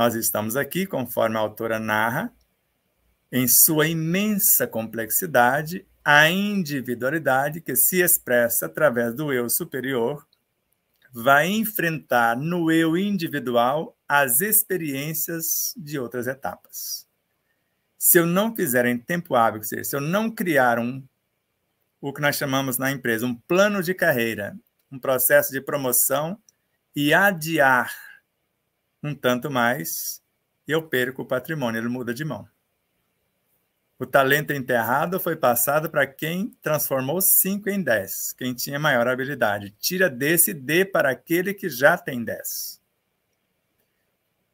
Nós estamos aqui, conforme a autora narra, em sua imensa complexidade, a individualidade que se expressa através do eu superior vai enfrentar no eu individual as experiências de outras etapas. Se eu não fizer em tempo hábil, se eu não criar um o que nós chamamos na empresa um plano de carreira, um processo de promoção e adiar um tanto mais e eu perco o patrimônio, ele muda de mão. O talento enterrado foi passado para quem transformou 5 em 10, quem tinha maior habilidade. Tira desse e dê para aquele que já tem 10.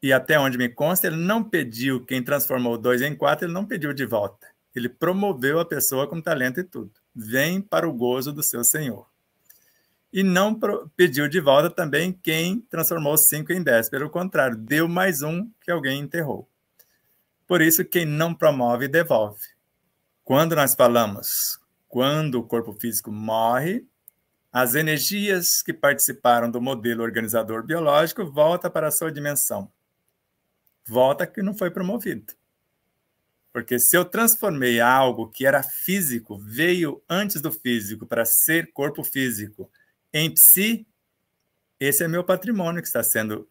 E até onde me consta, ele não pediu, quem transformou 2 em 4, ele não pediu de volta. Ele promoveu a pessoa com talento e tudo. Vem para o gozo do seu Senhor e não pediu de volta também quem transformou 5 em 10. Pelo contrário, deu mais um que alguém enterrou. Por isso, quem não promove, devolve. Quando nós falamos, quando o corpo físico morre, as energias que participaram do modelo organizador biológico volta para a sua dimensão. Volta que não foi promovido. Porque se eu transformei algo que era físico, veio antes do físico para ser corpo físico, em si, esse é meu patrimônio que está sendo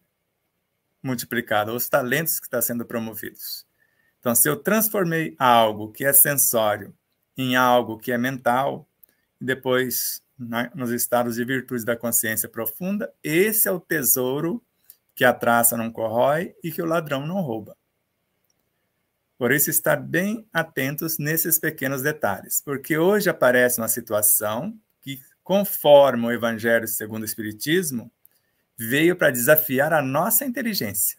multiplicado, os talentos que estão sendo promovidos. Então, se eu transformei algo que é sensório em algo que é mental, depois na, né, nos estados de virtudes da consciência profunda, esse é o tesouro que a traça não corrói e que o ladrão não rouba. Por isso, estar bem atentos nesses pequenos detalhes, porque hoje aparece uma situação que conforme o Evangelho segundo o Espiritismo, veio para desafiar a nossa inteligência.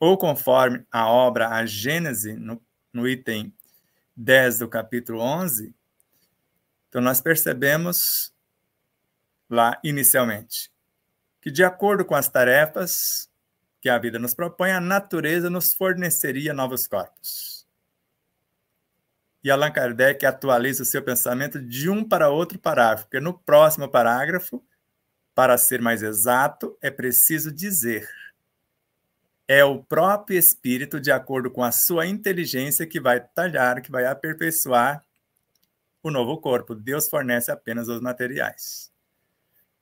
Ou conforme a obra A Gênese, no, no item 10 do capítulo 11, então nós percebemos lá inicialmente que, de acordo com as tarefas que a vida nos propõe, a natureza nos forneceria novos corpos e Allan Kardec atualiza o seu pensamento de um para outro parágrafo, porque no próximo parágrafo, para ser mais exato, é preciso dizer. É o próprio espírito, de acordo com a sua inteligência, que vai talhar, que vai aperfeiçoar o novo corpo. Deus fornece apenas os materiais.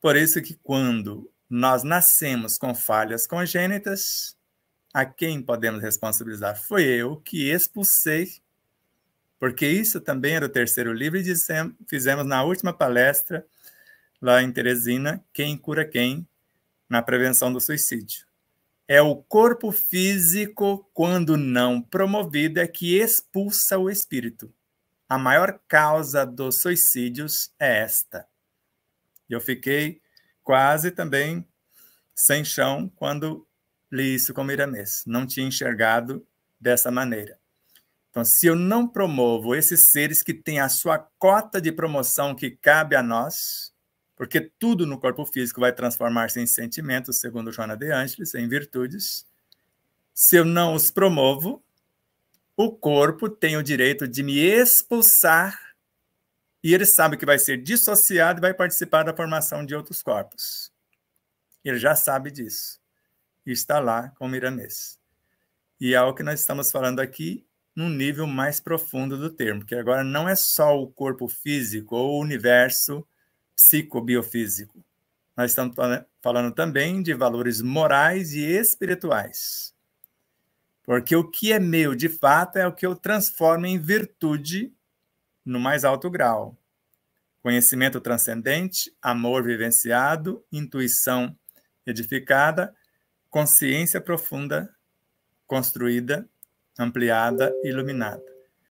Por isso que quando nós nascemos com falhas congênitas, a quem podemos responsabilizar? Foi eu que expulsei porque isso também era o terceiro livro, e dissemos, fizemos na última palestra, lá em Teresina, Quem Cura Quem, na prevenção do suicídio. É o corpo físico, quando não promovido, é que expulsa o espírito. A maior causa dos suicídios é esta. Eu fiquei quase também sem chão quando li isso com Miramês. Não tinha enxergado dessa maneira. Então, se eu não promovo esses seres que têm a sua cota de promoção que cabe a nós, porque tudo no corpo físico vai transformar-se em sentimentos, segundo Joana de Angelis, em virtudes, se eu não os promovo, o corpo tem o direito de me expulsar e ele sabe que vai ser dissociado e vai participar da formação de outros corpos. Ele já sabe disso. E está lá com o Miramês. E é o que nós estamos falando aqui num nível mais profundo do termo, que agora não é só o corpo físico ou o universo psicobiofísico. Nós estamos falando também de valores morais e espirituais. Porque o que é meu de fato é o que eu transformo em virtude no mais alto grau. Conhecimento transcendente, amor vivenciado, intuição edificada, consciência profunda construída ampliada e iluminada.